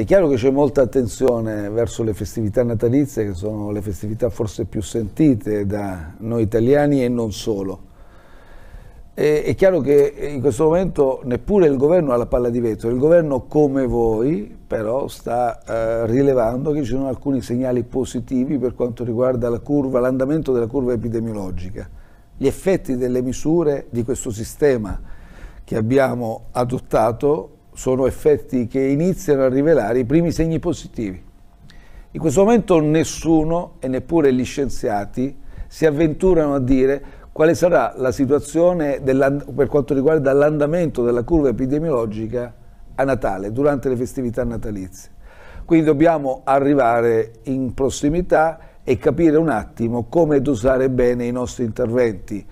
È chiaro che c'è molta attenzione verso le festività natalizie, che sono le festività forse più sentite da noi italiani e non solo. E, è chiaro che in questo momento neppure il governo ha la palla di vetro, il governo come voi però sta eh, rilevando che ci sono alcuni segnali positivi per quanto riguarda l'andamento la della curva epidemiologica, gli effetti delle misure di questo sistema che abbiamo adottato sono effetti che iniziano a rivelare i primi segni positivi. In questo momento nessuno, e neppure gli scienziati, si avventurano a dire quale sarà la situazione per quanto riguarda l'andamento della curva epidemiologica a Natale, durante le festività natalizie. Quindi dobbiamo arrivare in prossimità e capire un attimo come dosare bene i nostri interventi.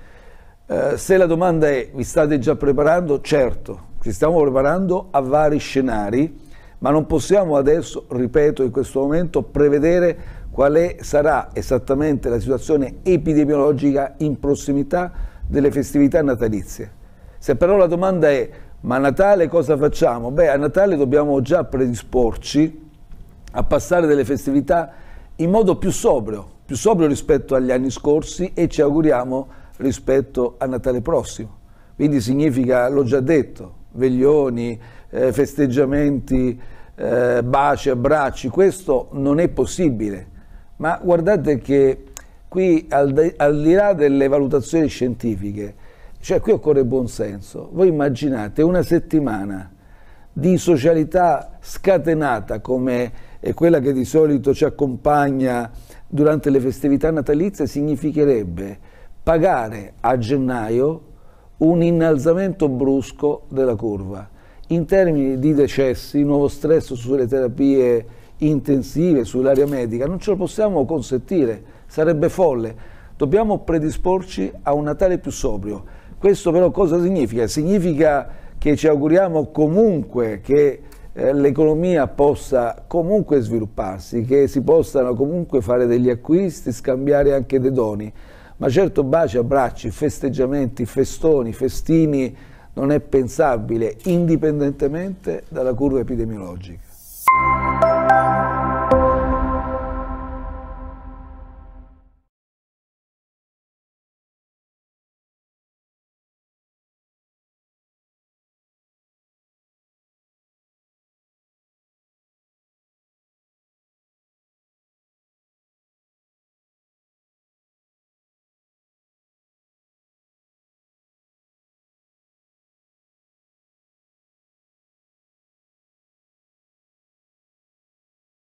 Eh, se la domanda è vi state già preparando, certo, ci stiamo preparando a vari scenari, ma non possiamo adesso, ripeto, in questo momento prevedere quale sarà esattamente la situazione epidemiologica in prossimità delle festività natalizie. Se però la domanda è ma a Natale cosa facciamo? Beh, a Natale dobbiamo già predisporci a passare delle festività in modo più sobrio, più sobrio rispetto agli anni scorsi e ci auguriamo rispetto a Natale prossimo. Quindi significa, l'ho già detto, veglioni, eh, festeggiamenti, eh, baci, abbracci, questo non è possibile. Ma guardate che qui al al di là delle valutazioni scientifiche, cioè qui occorre buonsenso. Voi immaginate una settimana di socialità scatenata come è quella che di solito ci accompagna durante le festività natalizie significherebbe pagare a gennaio un innalzamento brusco della curva. In termini di decessi, nuovo stress sulle terapie intensive, sull'area medica, non ce lo possiamo consentire, sarebbe folle. Dobbiamo predisporci a un Natale più sobrio. Questo però cosa significa? Significa che ci auguriamo comunque che eh, l'economia possa comunque svilupparsi, che si possano comunque fare degli acquisti, scambiare anche dei doni ma certo baci, abbracci, festeggiamenti, festoni, festini non è pensabile indipendentemente dalla curva epidemiologica.